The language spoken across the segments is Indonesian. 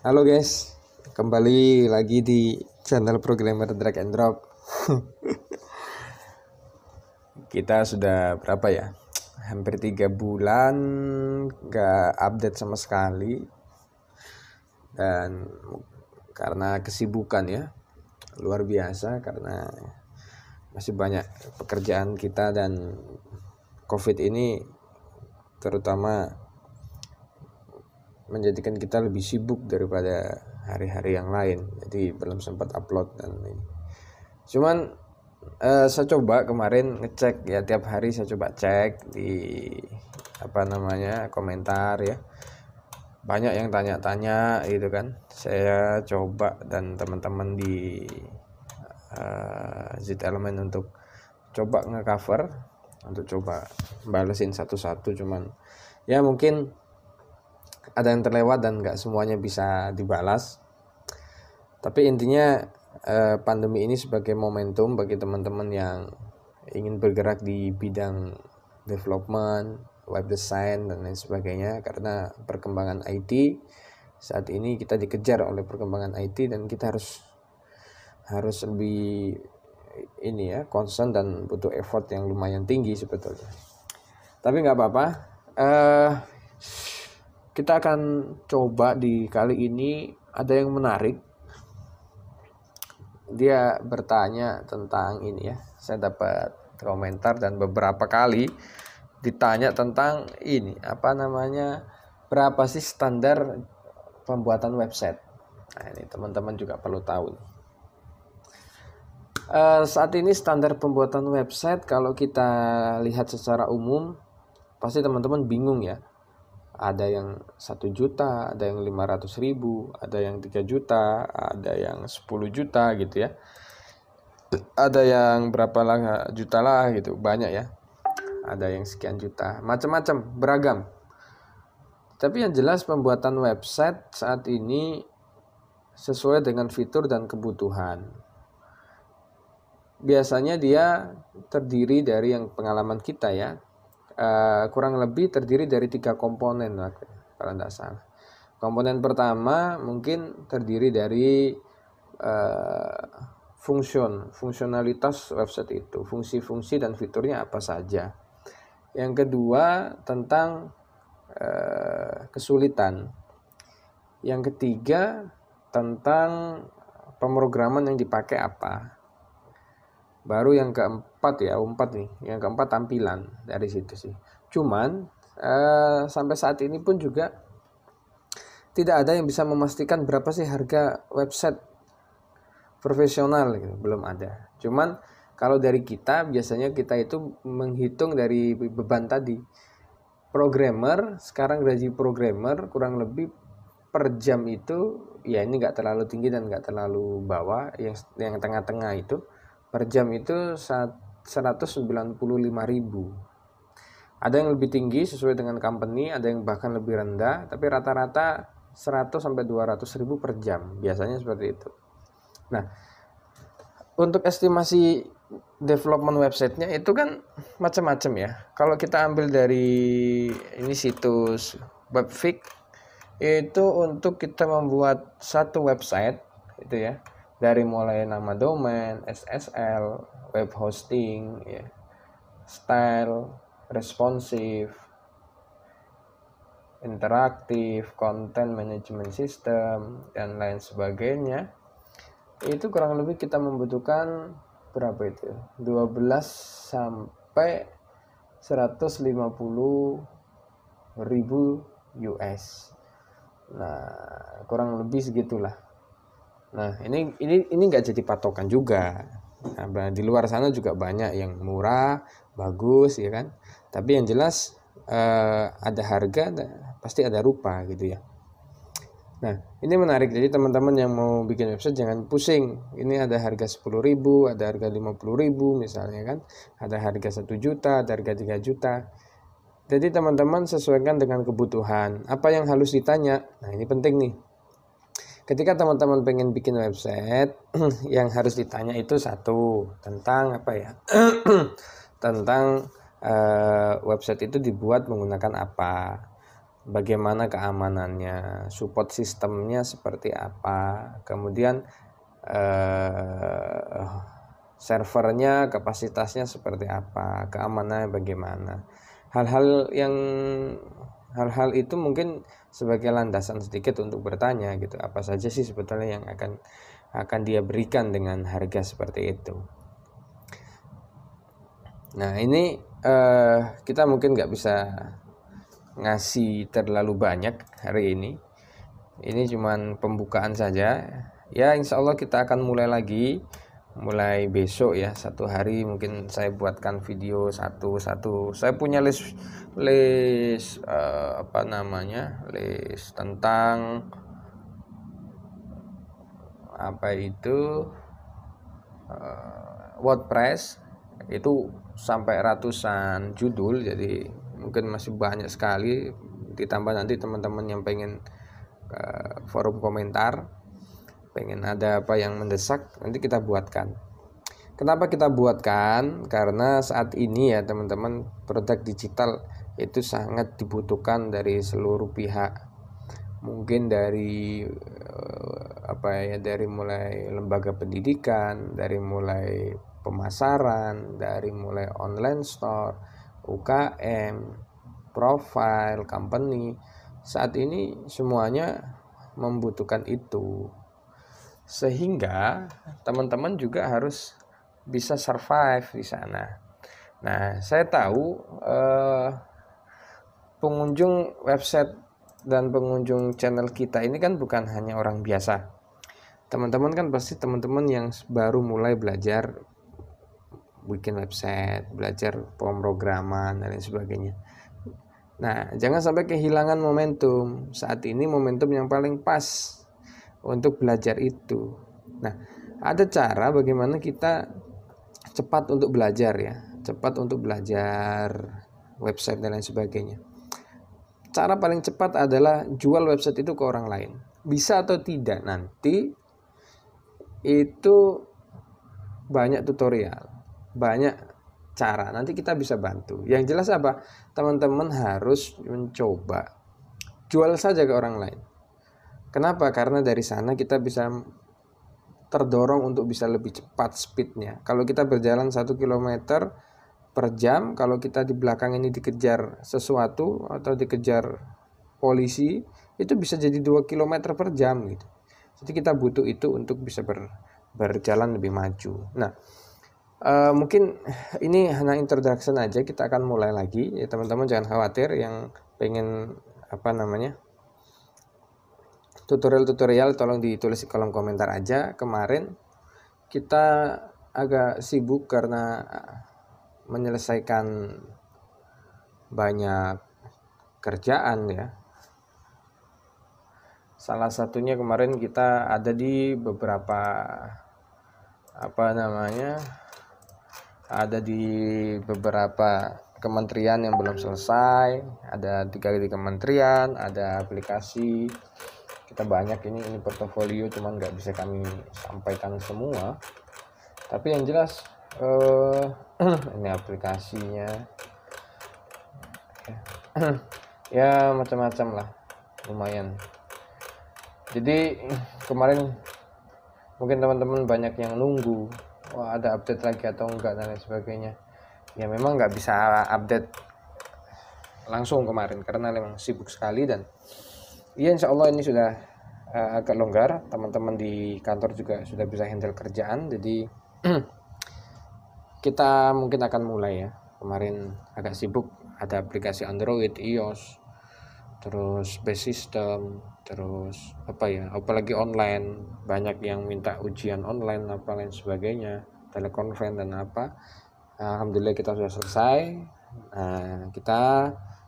Halo guys, kembali lagi di channel programmer drag and drop. Kita sudah berapa ya? Hampir tiga bulan gak update sama sekali dan karena kesibukan ya luar biasa karena masih banyak pekerjaan kita dan covid ini terutama menjadikan kita lebih sibuk daripada hari-hari yang lain jadi belum sempat upload dan ini cuman uh, saya coba kemarin ngecek ya tiap hari saya coba cek di apa namanya komentar ya banyak yang tanya-tanya gitu kan saya coba dan teman-teman di uh, eh, Zit Element untuk coba ngecover untuk coba balesin satu-satu cuman ya mungkin ada yang terlewat dan nggak semuanya bisa dibalas tapi intinya eh, pandemi ini sebagai momentum bagi teman-teman yang ingin bergerak di bidang development, web design dan lain sebagainya karena perkembangan IT saat ini kita dikejar oleh perkembangan IT dan kita harus harus lebih ini ya concern dan butuh effort yang lumayan tinggi sebetulnya tapi nggak apa-apa uh, kita akan coba di kali ini ada yang menarik dia bertanya tentang ini ya saya dapat komentar dan beberapa kali ditanya tentang ini apa namanya berapa sih standar pembuatan website nah ini teman-teman juga perlu tahu uh, saat ini standar pembuatan website kalau kita lihat secara umum pasti teman-teman bingung ya ada yang satu juta, ada yang 500 ribu, ada yang 3 juta, ada yang 10 juta gitu ya. Ada yang berapa lah juta lah gitu, banyak ya. Ada yang sekian juta, macam-macam, beragam. Tapi yang jelas pembuatan website saat ini sesuai dengan fitur dan kebutuhan. Biasanya dia terdiri dari yang pengalaman kita ya, Eh, kurang lebih terdiri dari tiga komponen kalau tidak salah. Komponen pertama mungkin terdiri dari uh, fungsion, fungsionalitas website itu, fungsi-fungsi dan fiturnya apa saja. Yang kedua tentang uh, kesulitan. Yang ketiga tentang pemrograman yang dipakai apa baru yang keempat ya oh, empat nih yang keempat tampilan dari situ sih cuman eh, sampai saat ini pun juga tidak ada yang bisa memastikan berapa sih harga website profesional gitu belum ada cuman kalau dari kita biasanya kita itu menghitung dari beban tadi programmer sekarang gaji programmer kurang lebih per jam itu ya ini nggak terlalu tinggi dan nggak terlalu bawah yang yang tengah-tengah itu per jam itu 195.000. Ada yang lebih tinggi sesuai dengan company, ada yang bahkan lebih rendah, tapi rata-rata 100 sampai 200.000 per jam, biasanya seperti itu. Nah, untuk estimasi development websitenya itu kan macam-macam ya. Kalau kita ambil dari ini situs webfik itu untuk kita membuat satu website itu ya dari mulai nama domain, SSL, web hosting, ya, style, responsif, interaktif, content management system dan lain sebagainya. Itu kurang lebih kita membutuhkan berapa itu? 12 ya? sampai 150 ribu US. Nah, kurang lebih segitulah. Nah, ini ini ini nggak jadi patokan juga. Nah, di luar sana juga banyak yang murah, bagus, ya kan. Tapi yang jelas eh, ada harga, pasti ada rupa gitu ya. Nah, ini menarik. Jadi teman-teman yang mau bikin website jangan pusing. Ini ada harga 10.000, ada harga 50.000 misalnya kan. Ada harga 1 juta, ada harga 3 juta. Jadi teman-teman sesuaikan dengan kebutuhan. Apa yang harus ditanya? Nah, ini penting nih ketika teman-teman pengen bikin website yang harus ditanya itu satu tentang apa ya tentang uh, website itu dibuat menggunakan apa bagaimana keamanannya support sistemnya seperti apa kemudian uh, servernya kapasitasnya seperti apa keamanannya bagaimana hal-hal yang hal-hal itu mungkin sebagai landasan sedikit untuk bertanya gitu apa saja sih sebetulnya yang akan akan dia berikan dengan harga seperti itu nah ini eh, kita mungkin nggak bisa ngasih terlalu banyak hari ini ini cuman pembukaan saja ya insya Allah kita akan mulai lagi mulai besok ya satu hari mungkin saya buatkan video satu-satu saya punya list list uh, apa namanya list tentang apa itu uh, WordPress itu sampai ratusan judul jadi mungkin masih banyak sekali ditambah nanti teman-teman yang pengen uh, forum komentar pengen ada apa yang mendesak nanti kita buatkan kenapa kita buatkan karena saat ini ya teman-teman produk digital itu sangat dibutuhkan dari seluruh pihak mungkin dari eh, apa ya dari mulai lembaga pendidikan dari mulai pemasaran dari mulai online store UKM profile company saat ini semuanya membutuhkan itu sehingga teman-teman juga harus bisa survive di sana. Nah, saya tahu eh, pengunjung website dan pengunjung channel kita ini kan bukan hanya orang biasa. Teman-teman kan pasti teman-teman yang baru mulai belajar bikin website, belajar pemrograman dan lain sebagainya. Nah, jangan sampai kehilangan momentum. Saat ini momentum yang paling pas untuk belajar itu. Nah, ada cara bagaimana kita cepat untuk belajar ya, cepat untuk belajar website dan lain sebagainya. Cara paling cepat adalah jual website itu ke orang lain. Bisa atau tidak nanti itu banyak tutorial, banyak cara. Nanti kita bisa bantu. Yang jelas apa? Teman-teman harus mencoba. Jual saja ke orang lain Kenapa? Karena dari sana kita bisa terdorong untuk bisa lebih cepat speednya. Kalau kita berjalan 1 km per jam, kalau kita di belakang ini dikejar sesuatu atau dikejar polisi, itu bisa jadi 2 km per jam gitu. Jadi kita butuh itu untuk bisa ber, berjalan lebih maju. Nah, uh, mungkin ini hanya introduction aja, kita akan mulai lagi. Ya teman-teman jangan khawatir yang pengen apa namanya? tutorial-tutorial tolong ditulis di kolom komentar aja. Kemarin kita agak sibuk karena eh, menyelesaikan banyak kerjaan ya. Salah satunya kemarin kita ada di beberapa apa namanya? Ada di beberapa kementerian yang belum selesai, ada tiga di kementerian, ada aplikasi kita banyak ini ini portofolio cuman nggak bisa kami sampaikan semua tapi yang jelas eh, ini aplikasinya ya macam-macam lah lumayan jadi kemarin mungkin teman-teman banyak yang nunggu wah ada update lagi atau enggak dan lain sebagainya ya memang nggak bisa update langsung kemarin karena memang sibuk sekali dan ya insya Allah ini sudah uh, agak longgar teman-teman di kantor juga sudah bisa handle kerjaan jadi kita mungkin akan mulai ya kemarin agak sibuk ada aplikasi Android iOS terus base system terus apa ya apalagi online banyak yang minta ujian online apa lain sebagainya telekonferensi dan apa Alhamdulillah kita sudah selesai nah, kita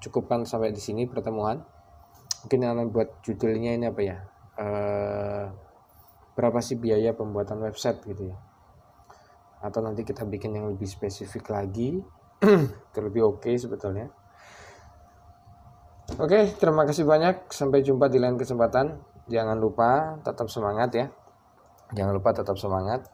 cukupkan sampai di sini pertemuan mungkin akan buat judulnya ini apa ya Eh, berapa sih biaya pembuatan website gitu ya atau nanti kita bikin yang lebih spesifik lagi terlebih oke okay sebetulnya oke okay, terima kasih banyak sampai jumpa di lain kesempatan jangan lupa tetap semangat ya jangan lupa tetap semangat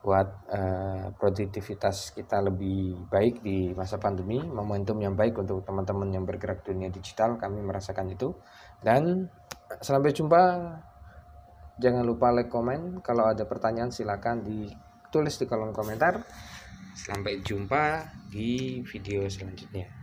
buat uh, produktivitas kita lebih baik di masa pandemi, momentum yang baik untuk teman-teman yang bergerak dunia digital, kami merasakan itu. Dan sampai jumpa. Jangan lupa like, komen. Kalau ada pertanyaan silakan ditulis di kolom komentar. Sampai jumpa di video selanjutnya.